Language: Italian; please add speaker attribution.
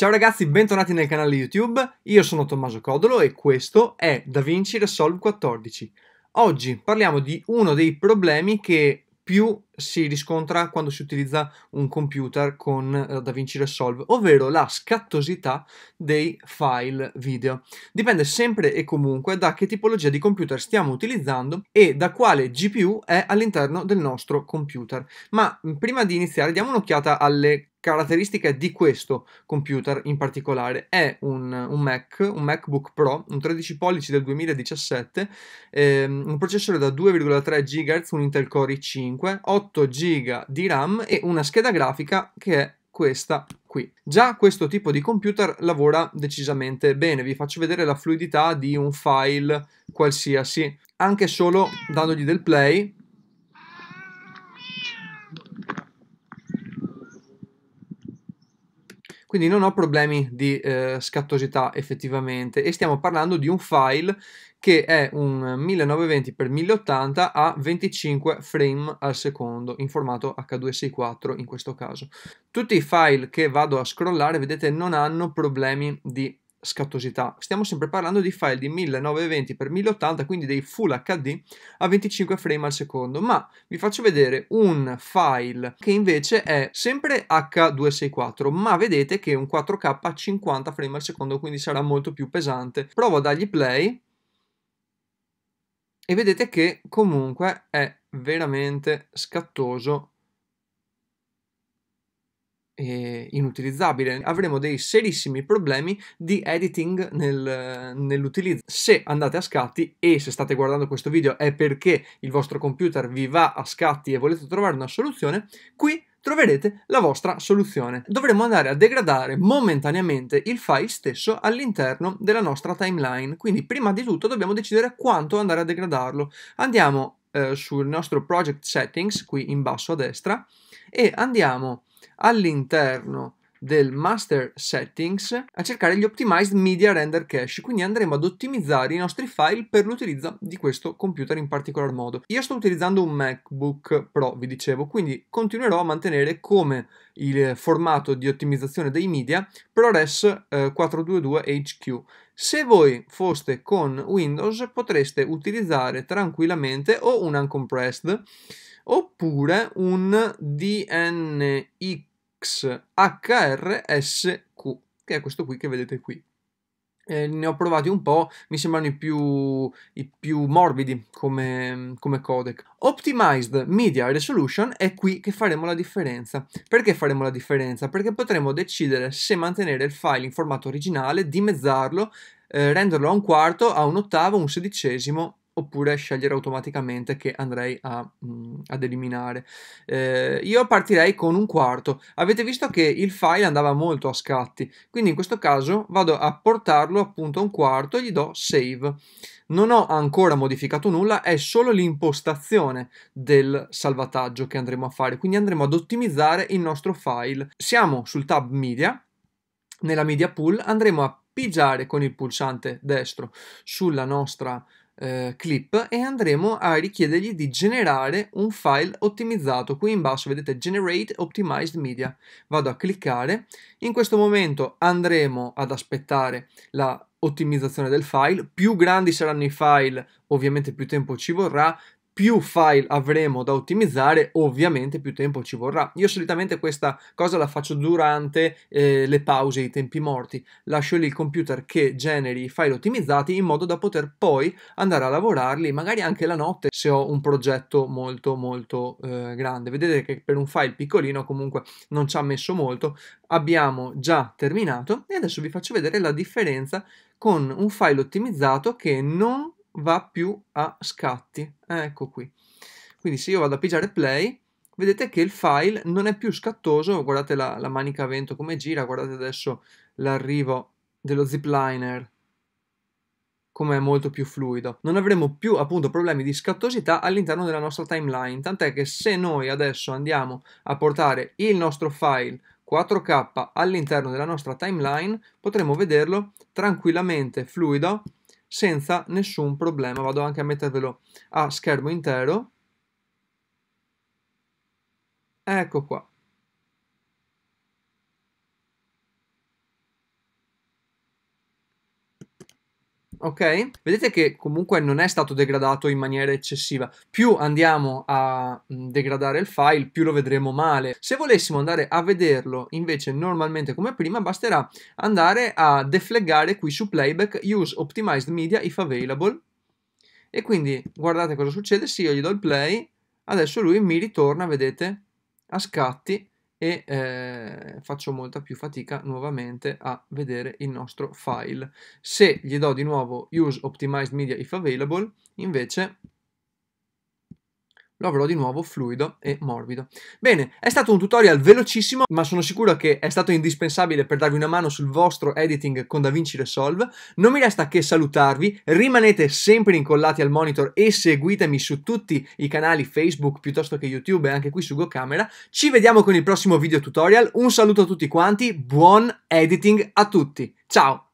Speaker 1: Ciao ragazzi, bentornati nel canale YouTube, io sono Tommaso Codolo e questo è DaVinci Resolve 14. Oggi parliamo di uno dei problemi che più si riscontra quando si utilizza un computer con eh, DaVinci Resolve, ovvero la scattosità dei file video. Dipende sempre e comunque da che tipologia di computer stiamo utilizzando e da quale GPU è all'interno del nostro computer. Ma mm, prima di iniziare diamo un'occhiata alle caratteristica di questo computer in particolare è un, un, Mac, un MacBook Pro, un 13 pollici del 2017, ehm, un processore da 2,3 GHz, un Intel Core i5, 8 GB di RAM e una scheda grafica che è questa qui. Già questo tipo di computer lavora decisamente bene, vi faccio vedere la fluidità di un file qualsiasi, anche solo dandogli del play quindi non ho problemi di eh, scattosità effettivamente e stiamo parlando di un file che è un 1920x1080 a 25 frame al secondo in formato H264 in questo caso. Tutti i file che vado a scrollare vedete non hanno problemi di scattosità. Stiamo sempre parlando di file di 1920x1080, quindi dei Full HD a 25 frame al secondo, ma vi faccio vedere un file che invece è sempre H264, ma vedete che è un 4K a 50 frame al secondo, quindi sarà molto più pesante. Provo a dargli play e vedete che comunque è veramente scattoso eh, inutilizzabile. Avremo dei serissimi problemi di editing nel, nell'utilizzo. Se andate a scatti e se state guardando questo video è perché il vostro computer vi va a scatti e volete trovare una soluzione, qui troverete la vostra soluzione. Dovremo andare a degradare momentaneamente il file stesso all'interno della nostra timeline, quindi prima di tutto dobbiamo decidere quanto andare a degradarlo. Andiamo eh, sul nostro project settings, qui in basso a destra, e andiamo all'interno del master settings a cercare gli optimized media render cache quindi andremo ad ottimizzare i nostri file per l'utilizzo di questo computer in particolar modo io sto utilizzando un macbook pro vi dicevo quindi continuerò a mantenere come il formato di ottimizzazione dei media ProRes 422 eh, HQ se voi foste con Windows potreste utilizzare tranquillamente o un uncompressed oppure un DNX HRSQ, che è questo qui che vedete qui. Eh, ne ho provati un po', mi sembrano i più, i più morbidi come, come, codec. Optimized Media Resolution è qui che faremo la differenza. Perché faremo la differenza? Perché potremo decidere se mantenere il file in formato originale, dimezzarlo, eh, renderlo a un quarto, a un ottavo, un sedicesimo oppure scegliere automaticamente che andrei a, mh, mm, ad eliminare. Eh, io partirei con un quarto. Avete visto che il file andava molto a scatti, quindi in questo caso vado a portarlo appunto a un quarto e gli do save. Non ho ancora modificato nulla, è solo l'impostazione del salvataggio che andremo a fare, quindi andremo ad ottimizzare il nostro file. Siamo sul tab media, nella media pool andremo a pigiare con il pulsante destro sulla nostra eh, clip e andremo a richiedergli di generare un file ottimizzato. Qui in basso vedete Generate Optimized Media. Vado a cliccare. In questo momento andremo ad aspettare la ottimizzazione del file. Più grandi saranno i file, ovviamente più tempo ci vorrà, più file avremo da ottimizzare, ovviamente più tempo ci vorrà. Io solitamente questa cosa la faccio durante eh, le pause, i tempi morti. Lascio lì il computer che generi i file ottimizzati in modo da poter poi andare a lavorarli, magari anche la notte se ho un progetto molto molto eh, grande. Vedete che per un file piccolino comunque non ci ha messo molto. Abbiamo già terminato e adesso vi faccio vedere la differenza con un file ottimizzato che non va più a scatti. Ecco qui. Quindi se io vado a pigiare play, vedete che il file non è più scattoso. Guardate la, la manica a vento come gira, guardate adesso l'arrivo dello zipliner come è molto più fluido. Non avremo più appunto problemi di scattosità all'interno della nostra timeline, tant'è che se noi adesso andiamo a portare il nostro file 4K all'interno della nostra timeline, potremo vederlo tranquillamente fluido senza nessun problema. Vado anche a mettervelo a schermo intero. Ecco qua. ok? Vedete che comunque non è stato degradato in maniera eccessiva. Più andiamo a mm, degradare il file, più lo vedremo male. Se volessimo andare a vederlo invece normalmente come prima, basterà andare a defleggare qui su playback use optimized media if available. E quindi guardate cosa succede, se io gli do il play, adesso lui mi ritorna, vedete, a scatti e eh, faccio molta più fatica nuovamente a vedere il nostro file. Se gli do di nuovo use optimized media if available, invece lo avrò di nuovo fluido e morbido. Bene, è stato un tutorial velocissimo, ma sono sicuro che è stato indispensabile per darvi una mano sul vostro editing con DaVinci Resolve. Non mi resta che salutarvi, rimanete sempre incollati al monitor e seguitemi su tutti i canali Facebook piuttosto che YouTube e anche qui su GoCamera. Ci vediamo con il prossimo video tutorial, un saluto a tutti quanti, buon editing a tutti, ciao!